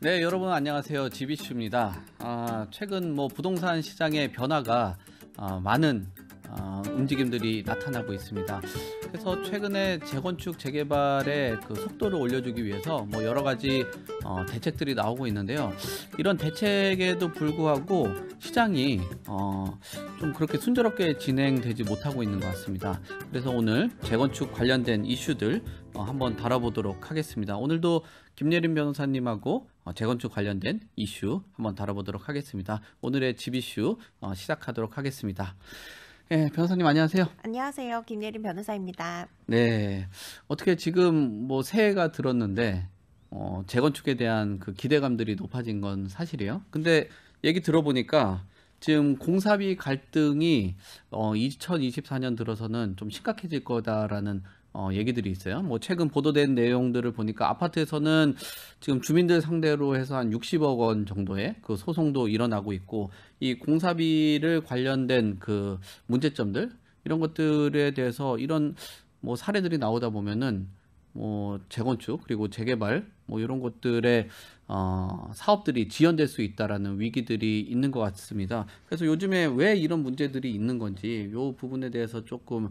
네 여러분 안녕하세요 지비슈입니다 아, 최근 뭐 부동산 시장의 변화가 아, 많은 아, 움직임들이 나타나고 있습니다 그래서 최근에 재건축 재개발의 그 속도를 올려주기 위해서 뭐 여러 가지 어, 대책들이 나오고 있는데요. 이런 대책에도 불구하고 시장이 어, 좀 그렇게 순조롭게 진행되지 못하고 있는 것 같습니다. 그래서 오늘 재건축 관련된 이슈들 어, 한번 다뤄보도록 하겠습니다. 오늘도 김예림 변호사님하고 어, 재건축 관련된 이슈 한번 다뤄보도록 하겠습니다. 오늘의 집 이슈 어, 시작하도록 하겠습니다. 예, 변호사님 안녕하세요. 안녕하세요. 김예린 변호사입니다. 네. 어떻게 지금 뭐 새해가 들었는데 어, 재건축에 대한 그 기대감들이 높아진 건 사실이에요. 근데 얘기 들어보니까 지금 공사비 갈등이 어, 2024년 들어서는 좀 심각해질 거다라는 어, 얘기들이 있어요. 뭐 최근 보도된 내용들을 보니까 아파트에서는 지금 주민들 상대로 해서 한 60억 원 정도의 그 소송도 일어나고 있고 이 공사비를 관련된 그 문제점들 이런 것들에 대해서 이런 뭐 사례들이 나오다 보면은 뭐 재건축 그리고 재개발 뭐 이런 것들의 어, 사업들이 지연될 수 있다라는 위기들이 있는 것 같습니다. 그래서 요즘에 왜 이런 문제들이 있는 건지 요 부분에 대해서 조금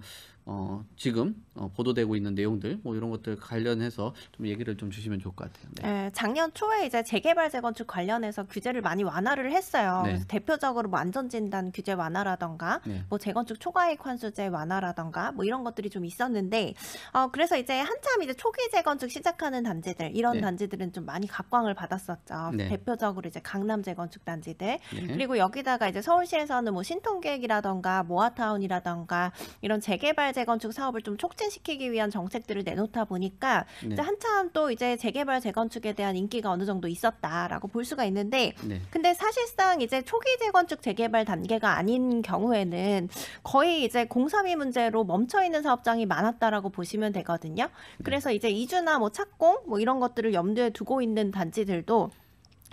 어, 지금 어, 보도되고 있는 내용들 뭐 이런 것들 관련해서 좀 얘기를 좀 주시면 좋을 것 같아요. 네. 네 작년 초에 이제 재개발 재건축 관련해서 규제를 많이 완화를 했어요. 네. 그래서 대표적으로 뭐 안전진단 규제 완화라던가 네. 뭐 재건축 초과액 환수제 완화라던가 뭐 이런 것들이 좀 있었는데 어, 그래서 이제 한참 이제 초기 재건축 시작하는 단지들 이런 네. 단지들은 좀 많이 각광을 받았었죠. 네. 대표적으로 이제 강남 재건축 단지들 네. 그리고 여기다가 이제 서울시에서는 뭐 신통계획이라던가 모아타운이라던가 이런 재개발 재건축 사업을 좀 촉진시키기 위한 정책들을 내놓다 보니까 네. 한참 또 이제 재개발 재건축에 대한 인기가 어느 정도 있었다라고 볼 수가 있는데 네. 근데 사실상 이제 초기 재건축 재개발 단계가 아닌 경우에는 거의 이제 공삼이 문제로 멈춰 있는 사업장이 많았다라고 보시면 되거든요. 네. 그래서 이제 이주나 뭐 착공 뭐 이런 것들을 염두에 두고 있는 단지들도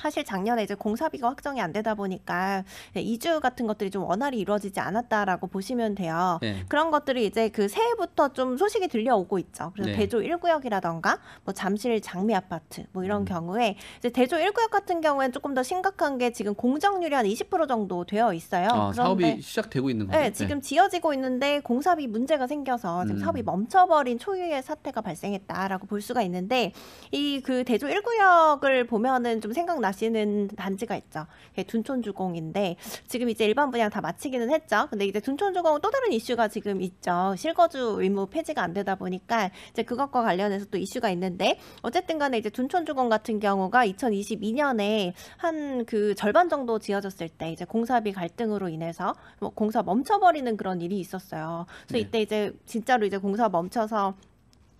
사실 작년에 이제 공사비가 확정이 안 되다 보니까 이주 같은 것들이 좀 원활히 이루어지지 않았다라고 보시면 돼요. 네. 그런 것들이 이제 그 새해부터 좀 소식이 들려오고 있죠. 그래서 네. 대조 1구역이라던가 뭐 잠실 장미 아파트 뭐 이런 음. 경우에 이제 대조 1구역 같은 경우엔 조금 더 심각한 게 지금 공정률이 한 20% 정도 되어 있어요. 아, 사업이 시작되고 있는 거예 네, 지금 네. 지어지고 있는데 공사비 문제가 생겨서 지금 음. 사업이 멈춰버린 초유의 사태가 발생했다라고 볼 수가 있는데 이 그 대조 1구역을 보면은 좀 생각나 아시는 단지가 있죠. 둔촌주공인데 지금 이제 일반 분양 다 마치기는 했죠. 근데 이제 둔촌주공 또 다른 이슈가 지금 있죠. 실거주 의무 폐지가 안 되다 보니까 이제 그것과 관련해서 또 이슈가 있는데 어쨌든 간에 이제 둔촌주공 같은 경우가 2022년에 한 그 절반 정도 지어졌을 때 이제 공사비 갈등으로 인해서 뭐 공사 멈춰버리는 그런 일이 있었어요. 그래서 네. 이때 이제 진짜로 이제 공사 멈춰서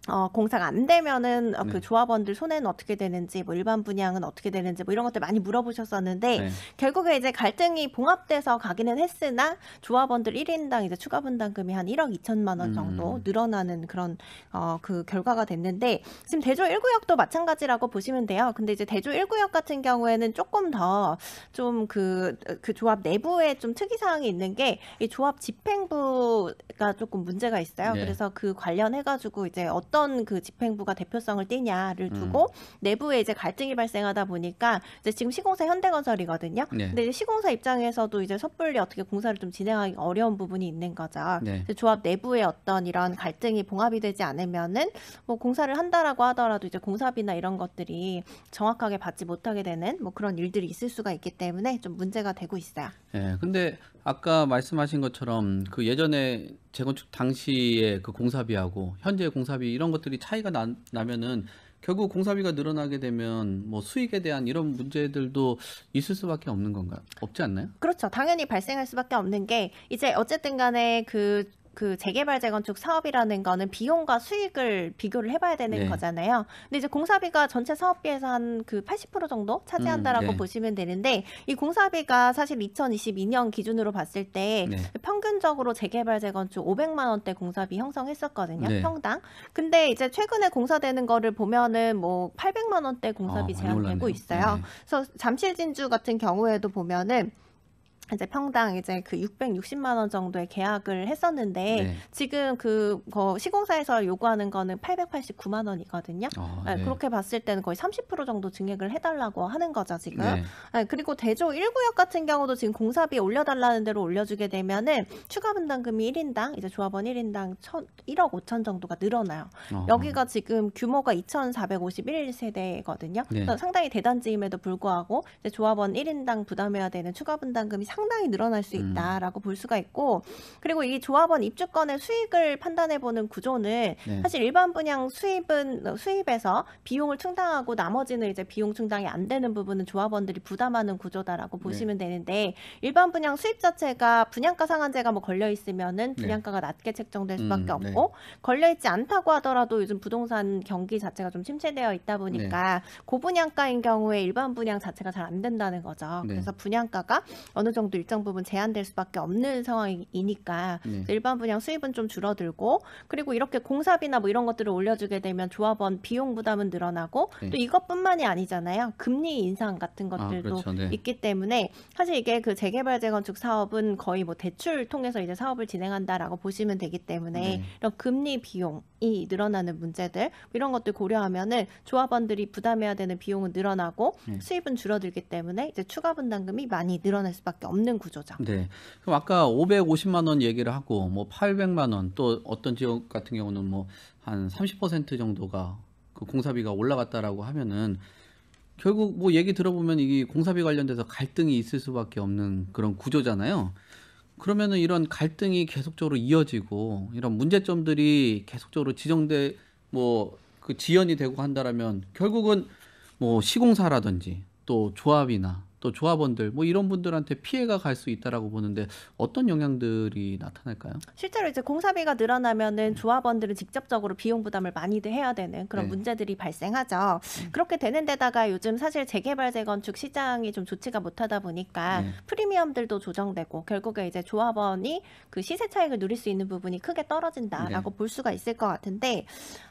어, 공사가 안 되면은 어, 그 네. 그 조합원들 손해는 어떻게 되는지 뭐 일반 분양은 어떻게 되는지 뭐 이런 것들 많이 물어보셨었는데 네. 결국에 이제 갈등이 봉합돼서 가기는 했으나 조합원들 1인당 이제 추가 분담금이 한 1억 2천만 원 정도 음. 늘어나는 그런 어, 그 결과가 됐는데 지금 대조 1구역도 마찬가지라고 보시면 돼요. 근데 이제 대조 1구역 같은 경우에는 조금 더 좀그그 그 조합 내부에 좀 특이 사항이 있는 게 이 조합 집행부가 조금 문제가 있어요. 네. 그래서 그 관련해 가지고 이제 어떤 어떤 그 집행부가 대표성을 띠냐를 음. 두고 음. 내부에 이제 갈등이 발생하다 보니까 이제 지금 시공사 현대건설이거든요. 네. 근데 이제 시공사 입장에서도 이제 섣불리 어떻게 공사를 좀 진행하기 어려운 부분이 있는 거죠. 네. 조합 내부의 어떤 이런 갈등이 봉합이 되지 않으면은 뭐 공사를 한다라고 하더라도 이제 공사비나 이런 것들이 정확하게 받지 못하게 되는 뭐 그런 일들이 있을 수가 있기 때문에 좀 문제가 되고 있어요. 예, 근데 아까 말씀하신 것처럼 그 예전에 재건축 당시에 그 공사비하고 현재 공사비 이런 것들이 차이가 나, 나면은 결국 공사비가 늘어나게 되면 뭐 수익에 대한 이런 문제들도 있을 수밖에 없는 건가요? 없지 않나요? 그렇죠. 당연히 발생할 수밖에 없는 게 이제 어쨌든 간에 그그 재개발 재건축 사업이라는 거는 비용과 수익을 비교를 해봐야 되는 네. 거잖아요. 근데 이제 공사비가 전체 사업비에서 한 그 80% 정도 차지한다라고 음, 네. 보시면 되는데 이 공사비가 사실 2022년 기준으로 봤을 때 네. 평균적으로 재개발 재건축 500만 원대 공사비 형성했었거든요. 네. 평당. 근데 이제 최근에 공사되는 거를 보면은 뭐 800만 원대 아, 공사비 아, 제한되고 있어요. 네. 그래서 잠실 진주 같은 경우에도 보면은 이제 평당 이제 그 660만 원 정도의 계약을 했었는데 네. 지금 그 시공사에서 요구하는 거는 889만 원이거든요. 어, 네. 그렇게 봤을 때는 거의 30% 정도 증액을 해달라고 하는 거죠 지금. 네. 네, 그리고 대조 1구역 같은 경우도 지금 공사비 올려달라는 대로 올려주게 되면은 추가 분담금이 1인당 이제 조합원 1인당 1천, 1억 5천 정도가 늘어나요. 어. 여기가 지금 규모가 2,451세대거든요. 상당히 대단지임에도 불구하고 이제 조합원 1인당 부담해야 되는 추가 분담금이 상 상당히 늘어날 수 음. 있다라고 음. 볼 수가 있고 그리고 이 조합원 입주권의 수익을 판단해 보는 구조는 네. 사실 일반 분양 수입은 수입에서 비용을 충당하고 나머지는 이제 비용 충당이 안 되는 부분은 조합원들이 부담하는 구조다라고 네. 보시면 되는데 일반 분양 수입 자체가 분양가 상한제가 뭐 걸려 있으면은 네. 분양가가 네. 낮게 책정될 음, 수밖에 음, 없고 걸려 있지 않다고 하더라도 요즘 부동산 경기 자체가 좀 침체되어 있다 보니까 네. 고분양가인 경우에 일반 분양 자체가 잘 안 된다는 거죠. 그래서 분양가가 어느 정도 분양도 일정 부분 제한될 수밖에 없는 상황이니까 네. 일반 분양 수입은 좀 줄어들고 그리고 이렇게 공사비나 뭐 이런 것들을 올려주게 되면 조합원 비용 부담은 늘어나고 네. 또 이것뿐만이 아니잖아요. 금리 인상 같은 아, 것들도 아, 그렇죠. 네. 있기 때문에 사실 이게 그 재개발 재건축 사업은 거의 뭐 대출 통해서 이제 사업을 진행한다라고 보시면 되기 때문에 네. 이런 금리 비용이 늘어나는 문제들 뭐 이런 것들 고려하면은 조합원들이 부담해야 되는 비용은 늘어나고 네. 수입은 줄어들기 때문에 이제 추가 분담금이 많이 늘어날 수밖에 없. 없는 구조죠. 네. 그럼 아까 550만 원 얘기를 하고 뭐 800만 원 또 어떤 지역 같은 경우는 뭐한30% 정도가 그 공사비가 올라갔다라고 하면은 결국 뭐 얘기 들어보면 이게 공사비 관련돼서 갈등이 있을 수밖에 없는 그런 구조잖아요. 그러면은 이런 갈등이 계속적으로 이어지고 이런 문제점들이 계속적으로 지정돼 뭐 그 지연이 되고 한다라면 결국은 뭐 시공사라든지 또 조합이나 또 조합원들 뭐 이런 분들한테 피해가 갈 수 있다라고 보는데 어떤 영향들이 나타날까요? 실제로 이제 공사비가 늘어나면은 네. 조합원들은 직접적으로 비용 부담을 많이들 해야 되는 그런 네. 문제들이 발생하죠. 음. 그렇게 되는 데다가 요즘 사실 재개발 재건축 시장이 좀 좋지가 못하다 보니까 네. 프리미엄들도 조정되고 결국에 이제 조합원이 그 시세 차익을 누릴 수 있는 부분이 크게 떨어진다라고 네. 볼 수가 있을 것 같은데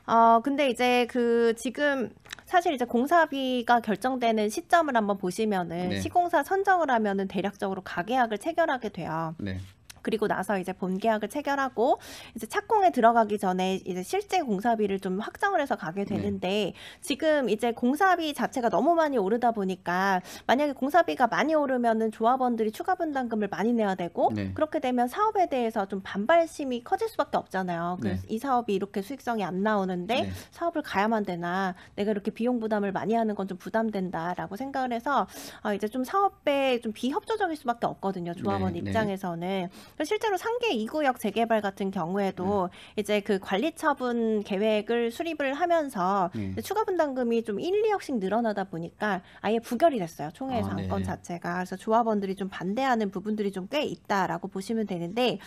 어 근데 이제 그 지금 사실 이제 공사비가 결정되는 시점을 한번 보시면은 네. 시공사 선정을 하면은 대략적으로 가계약을 체결하게 돼요. 네. 그리고 나서 이제 본 계약을 체결하고 이제 착공에 들어가기 전에 이제 실제 공사비를 좀 확정을 해서 가게 네. 되는데 네. 지금 이제 공사비 자체가 너무 많이 오르다 보니까 만약에 공사비가 많이 오르면은 조합원들이 추가 분담금을 많이 내야 되고 네. 그렇게 되면 사업에 대해서 좀 반발심이 커질 수밖에 없잖아요. 네. 그래서 네. 이 사업이 이렇게 수익성이 안 나오는데 네. 사업을 가야만 되나 내가 이렇게 비용 부담을 많이 하는 건 좀 부담된다라고 생각을 해서 아 이제 좀 사업에 좀 비협조적일 수밖에 없거든요. 조합원 입장에서는 실제로 상계 2구역 재개발 같은 경우에도 네. 이제 그 관리처분 계획을 수립을 하면서 네. 추가 분담금이 좀 1, 2억씩 늘어나다 보니까 아예 부결이 됐어요. 총회 장권 아, 네. 자체가. 그래서 조합원들이 좀 반대하는 부분들이 좀 꽤 있다라고 보시면 되는데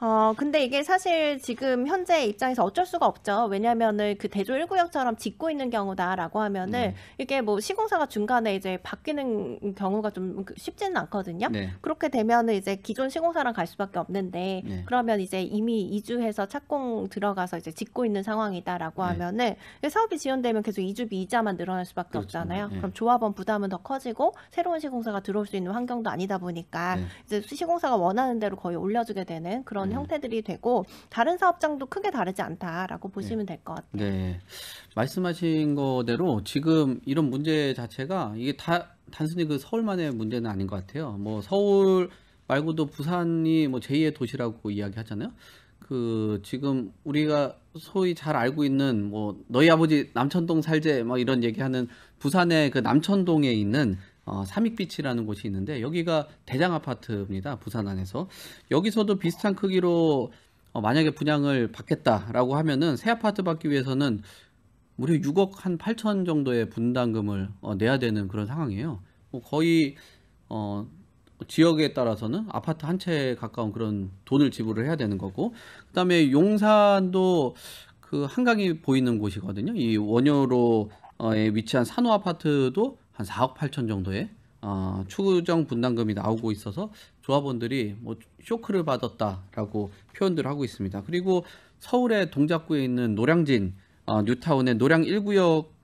어 근데 이게 사실 지금 현재 입장에서 어쩔 수가 없죠. 왜냐면은 그 대조 1구역처럼 짓고 있는 경우다라고 하면은 네. 이게 뭐 시공사가 중간에 이제 바뀌는 경우가 좀 그 쉽지는 않거든요. 네. 그렇게 되면은 이제 기존 시공사랑 갈 수밖에 수밖에 없는데 네. 그러면 이제 이미 이주해서 착공 들어가서 이제 짓고 있는 상황이다라고 네. 하면은 사업이 지연되면 계속 이주비 이자만 늘어날 수밖에 그렇죠. 없잖아요. 네. 그럼 조합원 부담은 더 커지고 새로운 시공사가 들어올 수 있는 환경도 아니다 보니까 네. 이제 시공사가 원하는 대로 거의 올려주게 되는 그런 네. 형태들이 되고 다른 사업장도 크게 다르지 않다라고 보시면 네. 될것 같아요. 네. 말씀하신 거대로 지금 이런 문제 자체가 이게 다 단순히 그 서울만의 문제는 아닌 것 같아요. 뭐 서울 말고도 부산이 뭐 제2의 도시라고 이야기하잖아요. 그 지금 우리가 소위 잘 알고 있는 뭐 너희 아버지 남천동 살제 막 이런 얘기하는 부산의 그 남천동에 있는 어, 삼익비치라는 곳이 있는데 여기가 대장 아파트입니다. 부산 안에서 여기서도 비슷한 크기로 어, 만약에 분양을 받겠다라고 하면은 새 아파트 받기 위해서는 무려 6억 한 8천 정도의 분담금을 어, 내야 되는 그런 상황이에요. 뭐 거의 어, 지역에 따라서는 아파트 한채에 가까운 그런 돈을 지불을 해야 되는 거고 그다음에 용산도 그 한강이 보이는 곳이거든요. 이 원효로에 위치한 산호 아파트도 한 4억 8천 정도의 어, 추정 분담금이 나오고 있어서 조합원들이 뭐 쇼크를 받았다라고 표현들을 하고 있습니다. 그리고 서울의 동작구에 있는 노량진 어, 뉴타운의 노량 1구역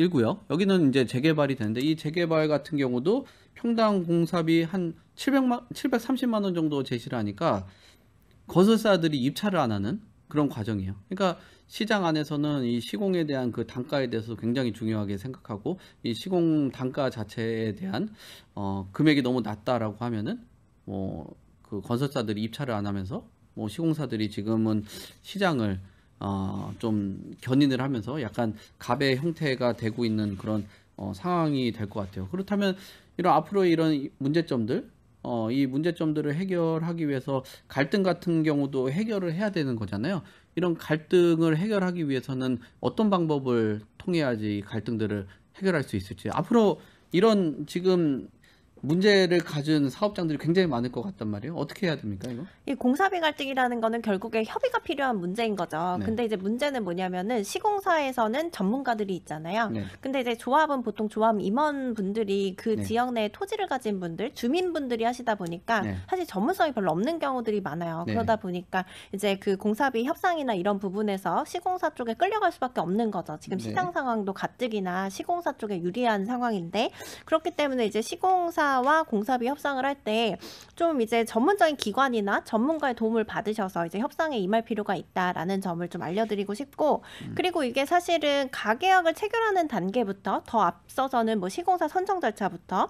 1구역 여기는 이제 재개발이 되는데 이 재개발 같은 경우도 평당 공사비 한 700만 730만 원 정도 제시를 하니까 거설사들이 입찰을 안 하는 그런 과정이에요. 그러니까 시장 안에서는 이 시공에 대한 그 단가에 대해서 굉장히 중요하게 생각하고 이 시공 단가 자체에 대한 어 금액이 너무 낮다라고 하면은 뭐 그 건설사들이 입찰을 안 하면서 뭐 시공사들이 지금은 시장을 어, 좀 견인을 하면서 약간 갑의 형태가 되고 있는 그런 어, 상황이 될 것 같아요. 그렇다면 이런 앞으로 이런 문제점들 어, 이 문제점들을 해결하기 위해서 갈등 같은 경우도 해결을 해야 되는 거잖아요. 이런 갈등을 해결하기 위해서는 어떤 방법을 통해야지 갈등들을 해결할 수 있을지 앞으로 이런 지금 문제를 가진 사업장들이 굉장히 많을 것 같단 말이에요. 어떻게 해야 됩니까, 이거? 이 공사비 갈등이라는 거는 결국에 협의가 필요한 문제인 거죠. 네. 근데 이제 문제는 뭐냐면은 시공사에서는 전문가들이 있잖아요. 네. 근데 이제 조합은 보통 조합 임원분들이 그 네. 지역 내에 토지를 가진 분들, 주민분들이 하시다 보니까 네. 사실 전문성이 별로 없는 경우들이 많아요. 네. 그러다 보니까 이제 그 공사비 협상이나 이런 부분에서 시공사 쪽에 끌려갈 수밖에 없는 거죠. 지금 네. 시장 상황도 가뜩이나 시공사 쪽에 유리한 상황인데 그렇기 때문에 이제 시공사 회사와 공사비 협상을 할 때 좀 이제 전문적인 기관이나 전문가의 도움을 받으셔서 이제 협상에 임할 필요가 있다라는 점을 좀 알려드리고 싶고 음. 그리고 이게 사실은 가계약을 체결하는 단계부터 더 앞서서는 뭐 시공사 선정 절차부터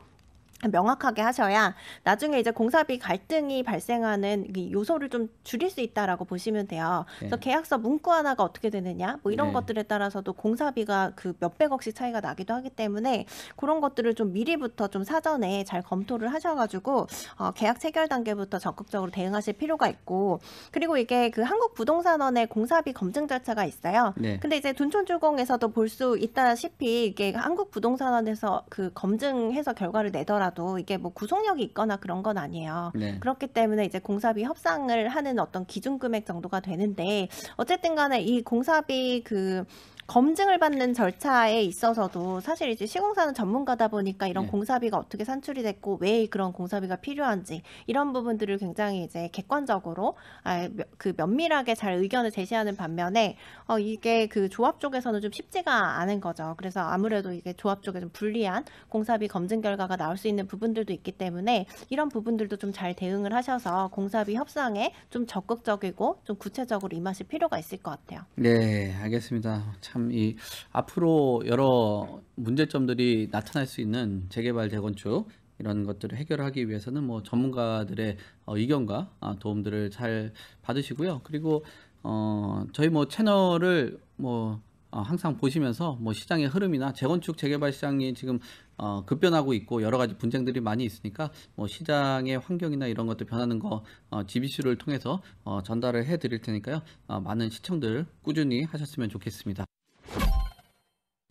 명확하게 하셔야 나중에 이제 공사비 갈등이 발생하는 요소를 좀 줄일 수 있다라고 보시면 돼요. 네. 그래서 계약서 문구 하나가 어떻게 되느냐 뭐 이런 네. 것들에 따라서도 공사비가 그 몇백억씩 차이가 나기도 하기 때문에 그런 것들을 좀 미리부터 좀 사전에 잘 검토를 하셔가지고 어, 계약 체결 단계부터 적극적으로 대응하실 필요가 있고 그리고 이게 그 한국 부동산원의 공사비 검증 절차가 있어요. 네. 근데 이제 둔촌주공에서도 볼 수 있다시피 이게 한국 부동산원에서 그 검증해서 결과를 내더라도 하더라도 이게 뭐 구속력이 있거나 그런 건 아니에요. 네. 그렇기 때문에 이제 공사비 협상을 하는 어떤 기준 금액 정도가 되는데 어쨌든 간에 이 공사비 그 검증을 받는 절차에 있어서도 사실 이제 시공사는 전문가다 보니까 이런 네. 공사비가 어떻게 산출이 됐고 왜 그런 공사비가 필요한지 이런 부분들을 굉장히 이제 객관적으로 아, 그 면밀하게 잘 의견을 제시하는 반면에 어, 이게 그 조합 쪽에서는 좀 쉽지가 않은 거죠. 그래서 아무래도 이게 조합 쪽에 좀 불리한 공사비 검증 결과가 나올 수 있는 부분들도 있기 때문에 이런 부분들도 좀 잘 대응을 하셔서 공사비 협상에 좀 적극적이고 좀 구체적으로 임하실 필요가 있을 것 같아요. 네, 알겠습니다. 참 참이 앞으로 여러 문제점들이 나타날 수 있는 재개발 재건축 이런 것들을 해결하기 위해서는 뭐 전문가들의 어, 의견과 아, 도움들을 잘 받으시고요. 그리고 어 저희 뭐 채널을 뭐 어, 항상 보시면서 뭐 시장의 흐름이나 재건축 재개발 시장이 지금 어 급변하고 있고 여러 가지 분쟁들이 많이 있으니까 뭐 시장의 환경이나 이런 것들 변하는 거 어, GBC를 통해서 어 전달을 해드릴 테니까요. 어 많은 시청들 꾸준히 하셨으면 좋겠습니다.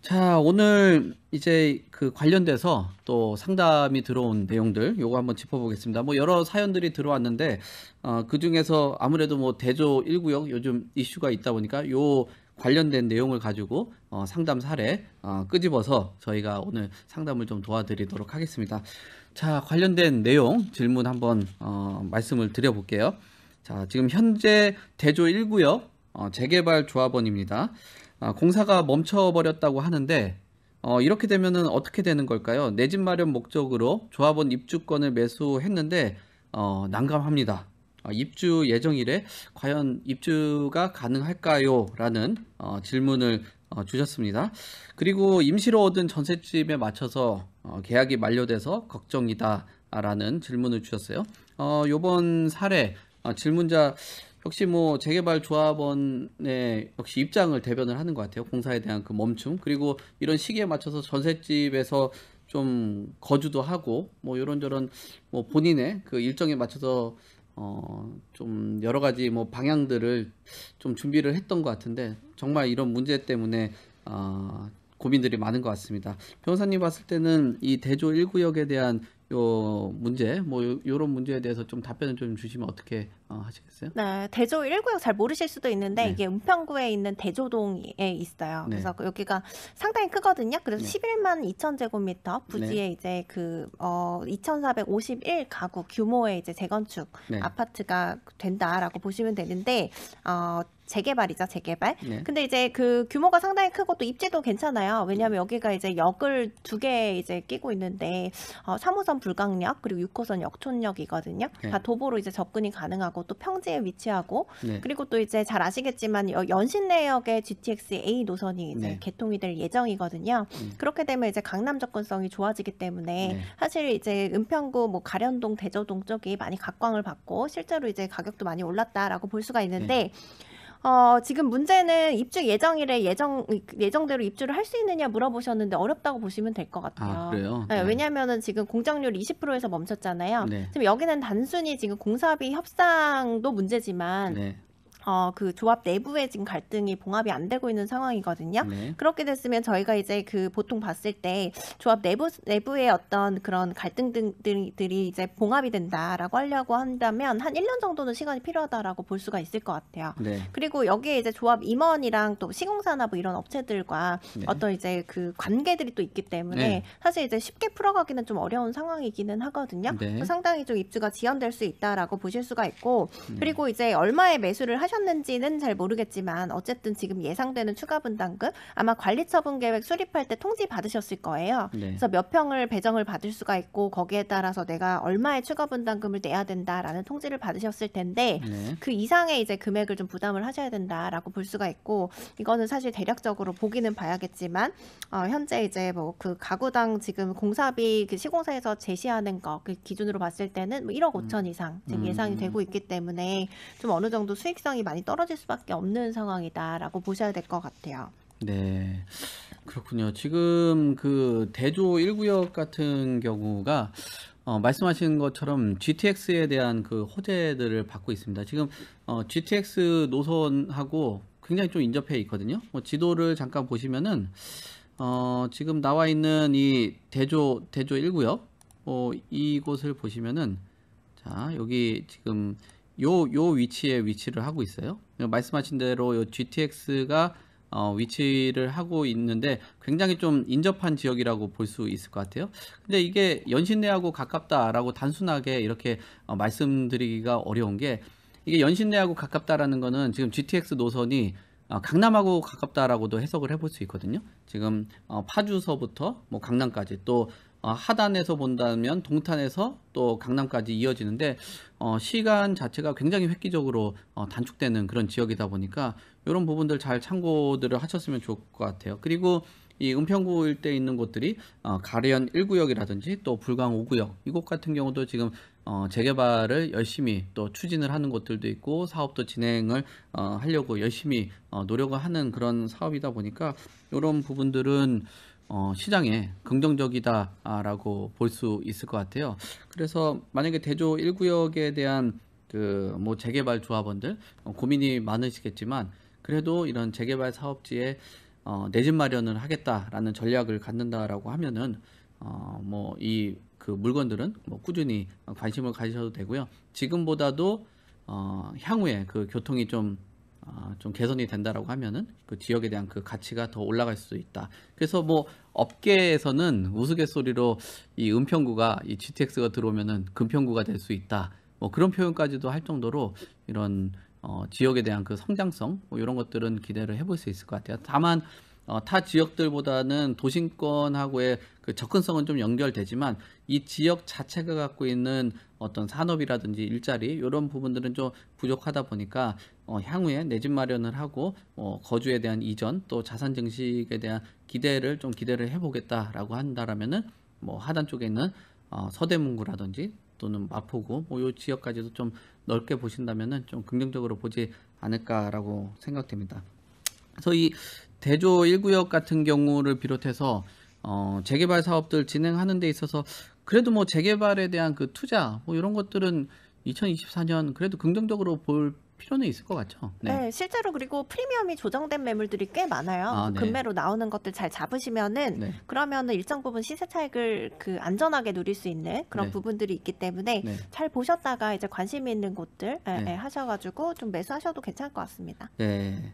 자, 오늘 이제 그 관련돼서 또 상담이 들어온 내용들 요거 한번 짚어보겠습니다. 뭐 여러 사연들이 들어왔는데 어, 그 중에서 아무래도 뭐 대조 1구역 요즘 이슈가 있다 보니까 요 관련된 내용을 가지고 어, 상담 사례 어, 끄집어서 저희가 오늘 상담을 좀 도와드리도록 하겠습니다. 자, 관련된 내용 질문 한번 어, 말씀을 드려볼게요. 자, 지금 현재 대조 1구역 어, 재개발 조합원입니다. 아, 공사가 멈춰버렸다고 하는데 어, 이렇게 되면 어떻게 되는 걸까요? 내 집 마련 목적으로 조합원 입주권을 매수했는데 어, 난감합니다. 아, 입주 예정일에 과연 입주가 가능할까요? 라는 어, 질문을 어, 주셨습니다. 그리고 임시로 얻은 전셋집에 맞춰서 어, 계약이 만료돼서 걱정이다 라는 질문을 주셨어요. 어, 요번 사례 어, 질문자 역시 뭐 재개발 조합원의 역시 입장을 대변을 하는 것 같아요. 공사에 대한 그 멈춤 그리고 이런 시기에 맞춰서 전셋집에서 좀 거주도 하고 뭐 이런저런 뭐 본인의 그 일정에 맞춰서 어좀 여러 가지 뭐 방향들을 좀 준비를 했던 것 같은데 정말 이런 문제 때문에 어 고민들이 많은 것 같습니다. 변호사님 봤을 때는 이 대조 1구역에 대한 요 문제 뭐 요, 요런 문제에 대해서 좀 답변을 좀 주시면 어떻게 어, 하시겠어요? 네, 대조 1구역 잘 모르실 수도 있는데 네. 이게 은평구에 있는 대조동에 있어요. 네. 그래서 여기가 상당히 크거든요. 그래서 네. 11만 2천 제곱미터 부지에 네. 이제 그 어 2,451 가구 규모의 이제 재건축 네. 아파트가 된다라고 보시면 되는데 어 재개발이죠, 재개발. 네. 근데 이제 그 규모가 상당히 크고 또 입지도 괜찮아요. 왜냐하면 음. 여기가 이제 역을 두 개 이제 끼고 있는데 어, 3호선 불광역 그리고 6호선 역촌역이거든요. 네. 다 도보로 이제 접근이 가능하고 또 평지에 위치하고 네. 그리고 또 이제 잘 아시겠지만 연신 내역의 GTX A 노선이 이제 네. 개통이 될 예정이거든요. 음. 그렇게 되면 이제 강남 접근성이 좋아지기 때문에 네. 사실 이제 은평구 뭐 가련동 대저동 쪽이 많이 각광을 받고 실제로 이제 가격도 많이 올랐다라고 볼 수가 있는데 네. 어, 지금 문제는 입주 예정일에 예정 예정대로 입주를 할 수 있느냐 물어보셨는데 어렵다고 보시면 될 것 같아요. 아, 그래요? 네, 네. 왜냐하면은 지금 공정률 20%에서 멈췄잖아요. 네. 지금 여기는 단순히 지금 공사비 협상도 문제지만 네. 어, 그 조합 내부에 지금 갈등이 봉합이 안 되고 있는 상황이거든요. 네. 그렇게 됐으면 저희가 이제 그 보통 봤을 때 조합 내부, 내부의 어떤 그런 갈등 등들이 이제 봉합이 된다라고 하려고 한다면 한 일 년 정도는 시간이 필요하다라고 볼 수가 있을 것 같아요. 네. 그리고 여기에 이제 조합 임원이랑 또 시공사나 뭐 이런 업체들과 네. 어떤 이제 그 관계들이 또 있기 때문에 네. 사실 이제 쉽게 풀어가기는 좀 어려운 상황이기는 하거든요. 네. 상당히 좀 입주가 지연될 수 있다라고 보실 수가 있고 음. 그리고 이제 얼마의 매수를 하시 하셨는지는 잘 모르겠지만 어쨌든 지금 예상되는 추가 분담금 아마 관리처분 계획 수립할 때 통지 받으셨을 거예요. 네. 그래서 몇 평을 배정을 받을 수가 있고 거기에 따라서 내가 얼마의 추가 분담금을 내야 된다라는 통지를 받으셨을 텐데 네. 그 이상의 이제 금액을 좀 부담을 하셔야 된다라고 볼 수가 있고 이거는 사실 대략적으로 보기는 봐야겠지만 어, 현재 이제 뭐 그 가구당 지금 공사비 그 시공사에서 제시하는 거그 기준으로 봤을 때는 뭐 1억 5천 음. 이상 지금 예상이 음. 되고 있기 때문에 좀 어느 정도 수익성이 굉장히 많이 떨어질 수밖에 없는 상황이다라고 보셔야 될 것 같아요. 네. 그렇군요. 지금 그 대조 1구역 같은 경우가 어, 말씀하신 것처럼 GTX에 대한 그 호재들을 받고 있습니다. 지금 어, GTX 노선하고 굉장히 좀 인접해 있거든요. 뭐 지도를 잠깐 보시면은 어, 지금 나와 있는 이 대조 대조 1구역 어, 이곳을 보시면은 자 여기 지금 요, 요 위치에 위치를 하고 있어요. 말씀하신 대로 요 GTX가 어, 위치를 하고 있는데 굉장히 좀 인접한 지역이라고 볼 수 있을 것 같아요. 근데 이게 연신내하고 가깝다라고 단순하게 이렇게 어, 말씀드리기가 어려운 게 이게 연신내하고 가깝다라는 거는 지금 GTX 노선이 어, 강남하고 가깝다라고도 해석을 해 볼 수 있거든요. 지금 어, 파주서부터 뭐 강남까지 또 어, 하단에서 본다면 동탄에서 또 강남까지 이어지는데 어, 시간 자체가 굉장히 획기적으로 어, 단축되는 그런 지역이다 보니까 이런 부분들 잘 참고들을 하셨으면 좋을 것 같아요. 그리고 이 은평구 일대에 있는 곳들이 어, 가련 1구역이라든지 또 불광 5구역 이곳 같은 경우도 지금 어, 재개발을 열심히 또 추진을 하는 곳들도 있고 사업도 진행을 어, 하려고 열심히 어, 노력을 하는 그런 사업이다 보니까 이런 부분들은 어, 시장에 긍정적이다라고 볼 수 있을 것 같아요. 그래서 만약에 대조 1구역에 대한 그 뭐 재개발 조합원들 어, 고민이 많으시겠지만 그래도 이런 재개발 사업지에 어, 내집 마련을 하겠다라는 전략을 갖는다라고 하면은 어, 뭐 이 그 물건들은 뭐 꾸준히 관심을 가지셔도 되고요. 지금보다도 어, 향후에 그 교통이 좀 아, 좀 개선이 된다라고 하면은 그 지역에 대한 그 가치가 더 올라갈 수 있다. 그래서 뭐 업계에서는 우스갯소리로 이 은평구가 이 GTX가 들어오면은 금평구가 될 수 있다. 뭐 그런 표현까지도 할 정도로 이런 어 지역에 대한 그 성장성 뭐 이런 것들은 기대를 해볼 수 있을 것 같아요. 다만 어, 타 지역들보다는 도심권하고의 그 접근성은 좀 연결되지만 이 지역 자체가 갖고 있는 어떤 산업이라든지 일자리 이런 부분들은 좀 부족하다 보니까 어, 향후에 내집 마련을 하고 어, 거주에 대한 이전 또 자산 증식에 대한 기대를 좀 기대를 해보겠다라고 한다라면은 뭐 하단 쪽에 있는 어, 서대문구라든지 또는 마포구 뭐요 지역까지도 좀 넓게 보신다면은 좀 긍정적으로 보지 않을까라고 생각됩니다. 그래서 이 대조 1구역 같은 경우를 비롯해서 어, 재개발 사업들 진행하는 데 있어서 그래도 뭐 재개발에 대한 그 투자 뭐 이런 것들은 2024년 그래도 긍정적으로 볼 필요는 있을 것 같죠. 네. 네. 실제로 그리고 프리미엄이 조정된 매물들이 꽤 많아요. 아, 네. 금매로 나오는 것들 잘 잡으시면은 네. 그러면은 일정 부분 시세 차익을 그 안전하게 누릴 수 있는 그런 네. 부분들이 있기 때문에 네. 잘 보셨다가 이제 관심 있는 곳들 에, 예, 에, 네. 예, 하셔가지고 좀 매수하셔도 괜찮을 것 같습니다. 네.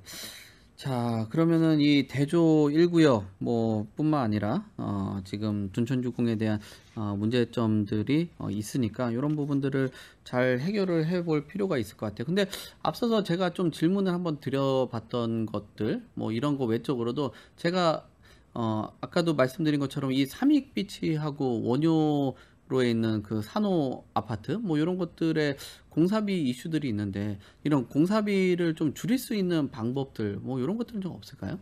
자 그러면은 이 대조 1구역 뭐 뿐만 아니라 어, 지금 둔천주공에 대한 어, 문제점들이 어, 있으니까 이런 부분들을 잘 해결을 해 볼 필요가 있을 것 같아요 근데 앞서서 제가 좀 질문을 한번 드려봤던 것들 뭐 이런 거 외적으로도 제가 어, 아까도 말씀드린 것처럼 이 삼익비치하고 원효 로에 있는 그 산호 아파트 뭐 이런 것들의 공사비 이슈들이 있는데 이런 공사비를 좀 줄일 수 있는 방법들 뭐 이런 것들은 좀 없을까요?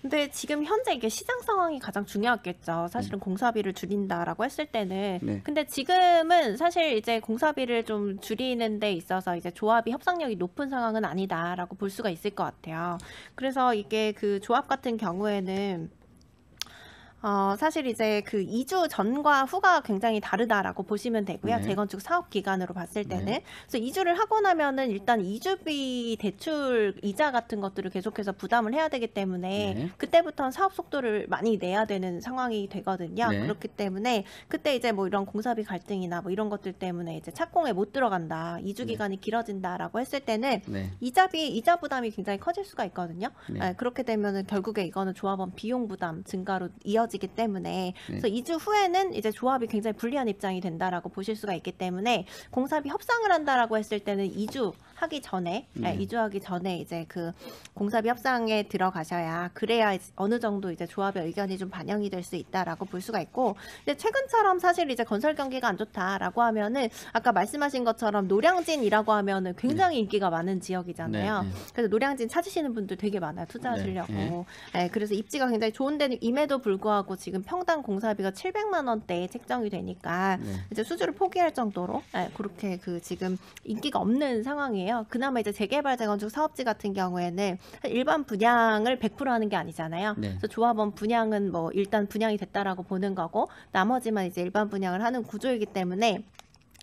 근데 지금 현재 이게 시장 상황이 가장 중요하겠죠. 사실은 네. 공사비를 줄인다라고 했을 때는. 네. 근데 지금은 사실 이제 공사비를 좀 줄이는 데 있어서 이제 조합이 협상력이 높은 상황은 아니다라고 볼 수가 있을 것 같아요. 그래서 이게 그 조합 같은 경우에는 어, 사실 이제 그 2주 전과 후가 굉장히 다르다라고 보시면 되고요. 네. 재건축 사업 기간으로 봤을 네. 때는. 네. 그래서 2주를 하고 나면은 일단 2주비 대출 이자 같은 것들을 계속해서 부담을 해야 되기 때문에 네. 그때부터는 사업 속도를 많이 내야 되는 상황이 되거든요. 네. 그렇기 때문에 그때 이제 뭐 이런 공사비 갈등이나 뭐 이런 것들 때문에 이제 착공에 못 들어간다. 2주 네. 기간이 길어진다라고 했을 때는 네. 이자비 이자 부담이 굉장히 커질 수가 있거든요. 네. 네, 그렇게 되면은 결국에 이거는 조합원 비용 부담 증가로 이어지 떨어지기 때문에 네. 그래서 2주 후에는 이제 조합이 굉장히 불리한 입장이 된다라고 보실 수가 있기 때문에 공사비 협상을 한다라고 했을 때는 2주 하기 전에 네, 네. 이주하기 전에 이제 그 공사비 협상에 들어가셔야 그래야 어느 정도 이제 조합의 의견이 좀 반영이 될 수 있다라고 볼 수가 있고 근데 최근처럼 사실 이제 건설 경기가 안 좋다라고 하면은 아까 말씀하신 것처럼 노량진이라고 하면은 굉장히 네. 인기가 많은 지역이잖아요. 네, 네. 그래서 노량진 찾으시는 분들 되게 많아요. 투자하시려고. 네, 그래서 입지가 굉장히 좋은 데임에도 불구하고 지금 평당 공사비가 700만 원대에 책정이 되니까 이제 수주를 포기할 정도로 그렇게 그 지금 인기가 없는 상황이에요. 있잖아요. 그나마 이제 재개발 재건축 사업지 같은 경우에는 일반 분양을 100% 하는 게 아니잖아요. 네. 그래서 조합원 분양은 뭐 일단 분양이 됐다라고 보는 거고 나머지만 이제 일반 분양을 하는 구조이기 때문에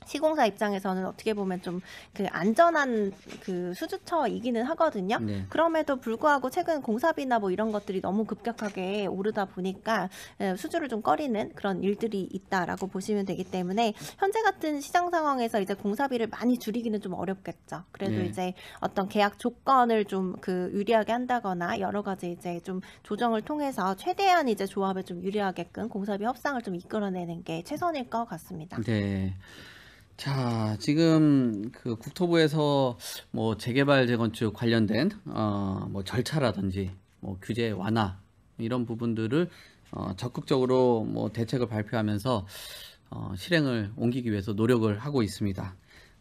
시공사 입장에서는 어떻게 보면 좀 그 안전한 그 수주처이기는 하거든요. 네. 그럼에도 불구하고 최근 공사비나 뭐 이런 것들이 너무 급격하게 오르다 보니까 예, 수주를 좀 꺼리는 그런 일들이 있다라고 보시면 되기 때문에 현재 같은 시장 상황에서 이제 공사비를 많이 줄이기는 좀 어렵겠죠. 그래도 네. 이제 어떤 계약 조건을 좀 그 유리하게 한다거나 여러 가지 이제 좀 조정을 통해서 최대한 이제 조합에 좀 유리하게끔 공사비 협상을 좀 이끌어내는 게 최선일 것 같습니다. 네. 자, 지금 그 국토부에서 뭐 재개발 재건축 관련된 어, 뭐 절차라든지 뭐 규제 완화 이런 부분들을 어, 적극적으로 뭐 대책을 발표하면서 어, 실행을 옮기기 위해서 노력을 하고 있습니다.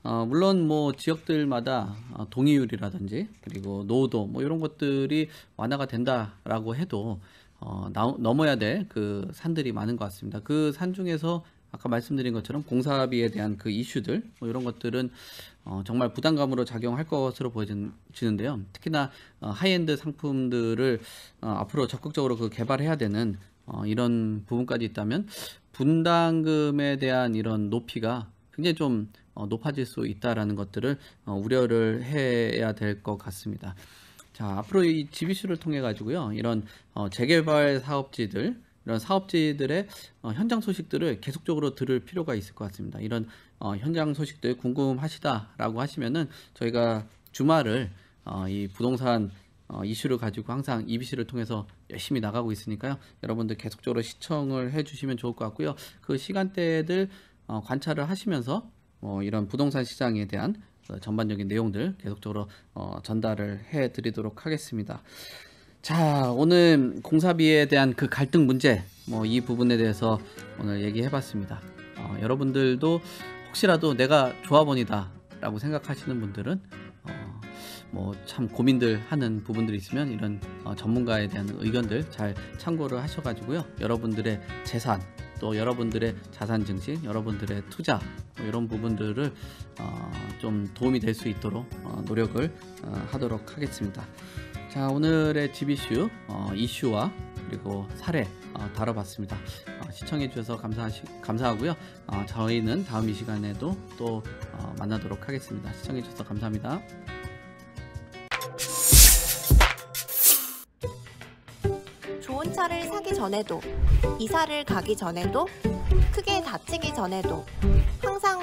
어, 물론 뭐 지역들마다 어, 동의율이라든지 그리고 노후도 뭐 이런 것들이 완화가 된다라고 해도 어, 나, 넘어야 될 그 산들이 많은 것 같습니다. 그 산 중에서 아까 말씀드린 것처럼 공사비에 대한 그 이슈들 뭐 이런 것들은 어, 정말 부담감으로 작용할 것으로 보여지는데요. 특히나 어, 하이엔드 상품들을 어, 앞으로 적극적으로 그 개발해야 되는 어, 이런 부분까지 있다면 분담금에 대한 이런 높이가 굉장히 좀 어, 높아질 수 있다라는 것들을 어, 우려를 해야 될 것 같습니다. 자 앞으로 이 GBC를 통해 가지고요 이런 어, 재개발 사업지들 이런 사업지들의 어, 현장 소식들을 계속적으로 들을 필요가 있을 것 같습니다. 이런 어, 현장 소식들 궁금하시다라고 하시면은 저희가 주말을 어, 이 부동산 어, 이슈를 가지고 항상 EBC를 통해서 열심히 나가고 있으니까요. 여러분들 계속적으로 시청을 해주시면 좋을 것 같고요. 그 시간대들 어, 관찰을 하시면서 어, 이런 부동산 시장에 대한 어, 전반적인 내용들 계속적으로 어, 전달을 해드리도록 하겠습니다. 자, 오늘 공사비에 대한 그 갈등 문제 뭐 이 부분에 대해서 오늘 얘기해 봤습니다. 어, 여러분들도 혹시라도 내가 조합원이다 라고 생각하시는 분들은 어, 뭐참 고민들 하는 부분들이 있으면 이런 어, 전문가에 대한 의견들 잘 참고를 하셔가지고요 여러분들의 재산 또 여러분들의 자산 증식 여러분들의 투자 뭐 이런 부분들을 어, 좀 도움이 될 수 있도록 어, 노력을 어, 하도록 하겠습니다. 자 오늘의 집 이슈 이슈와 그리고 사례 다뤄봤습니다. 시청해주셔서 감사하시, 감사하고요. 저희는 다음 이 시간에도 또 만나도록 하겠습니다. 시청해주셔서 감사합니다. 사기 전에도, 이사를 가기 전에도, 크게 다치기 전에도,